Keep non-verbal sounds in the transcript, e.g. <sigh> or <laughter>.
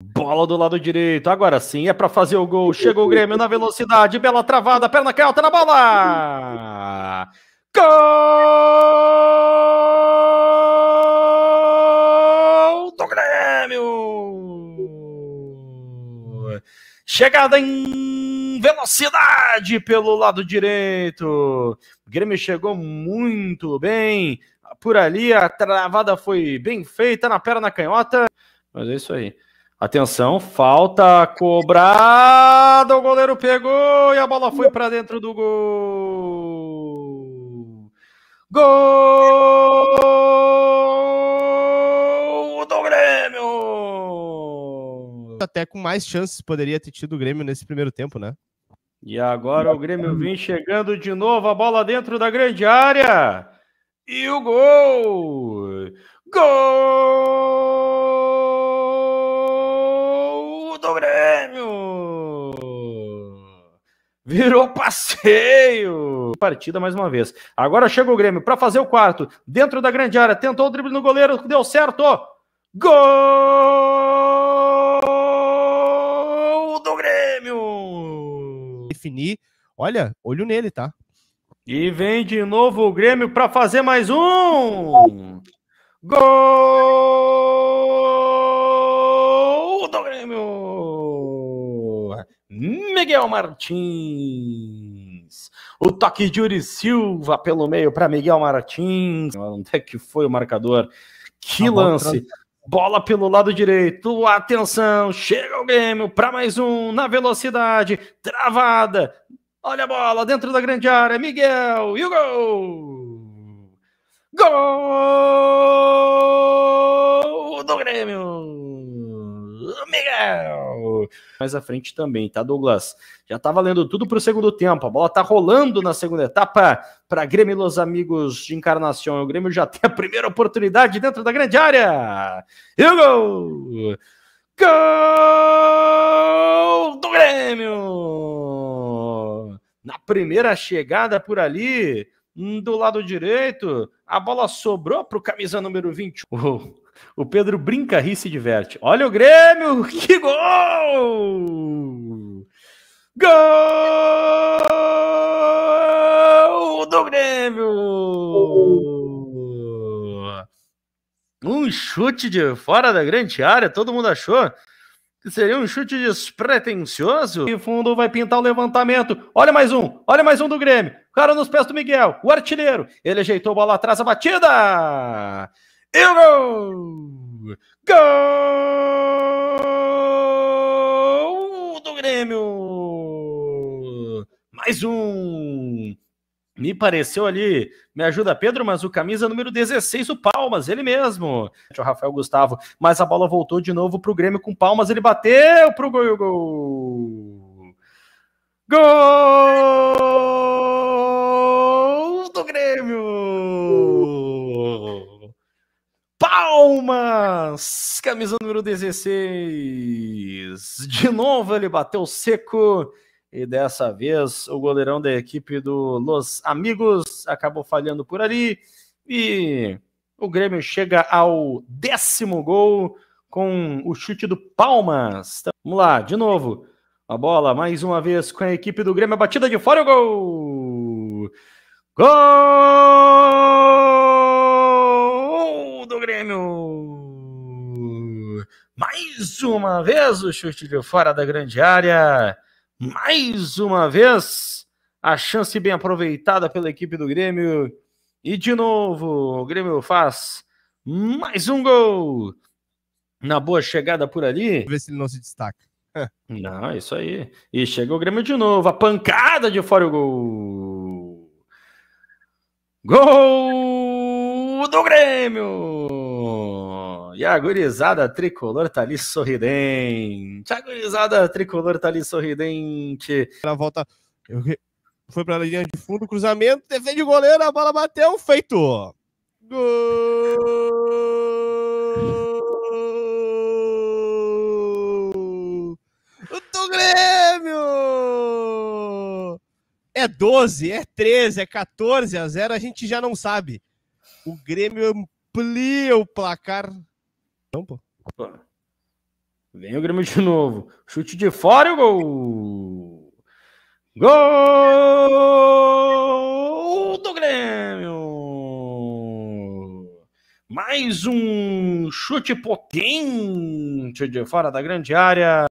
Bola do lado direito, agora sim é para fazer o gol. Chegou o Grêmio na velocidade, bela travada, perna canhota na bola. Gol do Grêmio! Chegada em velocidade pelo lado direito. O Grêmio chegou muito bem por ali, a travada foi bem feita na perna canhota. Mas é isso aí. Atenção, falta cobrada. O goleiro pegou e a bola foi para dentro do gol. Gol do Grêmio! Até com mais chances poderia ter tido o Grêmio nesse primeiro tempo, né? E agora o Grêmio vem chegando de novo, a bola dentro da grande área. E o gol! Gol! Virou passeio! Partida mais uma vez. Agora chega o Grêmio para fazer o quarto. Dentro da grande área, tentou o drible no goleiro, deu certo. Gol do Grêmio! Definir. Olha, olho nele, tá? E vem de novo o Grêmio para fazer mais um. Gol! Miguel Martins. O toque de Uri Silva pelo meio para Miguel Martins. Onde é que foi o marcador? Que lance! Bola pelo lado direito, atenção, chega o Grêmio para mais um, na velocidade, travada, olha a bola dentro da grande área, Miguel, e o gol! Gol do Grêmio! Miguel! Mais à frente também, tá, Douglas? Já tá valendo tudo pro segundo tempo. A bola tá rolando na segunda etapa para Grêmio e Los Amigos de Encarnação. O Grêmio já tem a primeira oportunidade dentro da grande área. E o gol! Gol do Grêmio! Na primeira chegada por ali, do lado direito, a bola sobrou para o camisa número 21. Uou. O Pedro brinca, ri e se diverte. Olha o Grêmio! <laughs> Que gol! Gol do Grêmio! Um chute de fora da grande área, todo mundo achou que seria um chute despretensioso. E fundo vai pintar o levantamento. Olha mais um, olha mais um do Grêmio. O cara nos pés do Miguel, o artilheiro. Ele ajeitou a bola atrás, a batida! Euro! Gol do Grêmio! Mais um! Me pareceu ali, me ajuda Pedro, mas o camisa número 16, o Palmas, ele mesmo. O Rafael Gustavo, mas a bola voltou de novo para o Grêmio com Palmas, ele bateu para o gol. Gol! Corinthians, camisa número 16. De novo ele bateu seco e dessa vez o goleirão da equipe do Los Amigos acabou falhando por ali e o Grêmio chega ao décimo gol com o chute do Palmas. vamos lá, de novo. A bola mais uma vez com a equipe do Grêmio, a batida de fora o gol! Gol do Grêmio! Mais uma vez o chute de fora da grande área. Mais uma vez a chance bem aproveitada pela equipe do Grêmio. E de novo, o Grêmio faz mais um gol. Na boa chegada por ali. Vê se ele não se destaca. <laughs> não, isso aí. E chegou o Grêmio de novo. A pancada de fora o gol. Gol do Grêmio! E a gurizada tricolor tá ali sorridente. A gurizada tricolor tá ali sorridente. Na volta. Foi pra linha de fundo, cruzamento, defende o goleiro, a bola bateu, feito. Gol! Do Grêmio! É 12, é 13, é 14 a 0, a gente já não sabe. O Grêmio amplia o placar não, pô. Vem o Grêmio de novo. Chute de fora e o gol! Gol do Grêmio! Mais um chute potente de fora da grande área.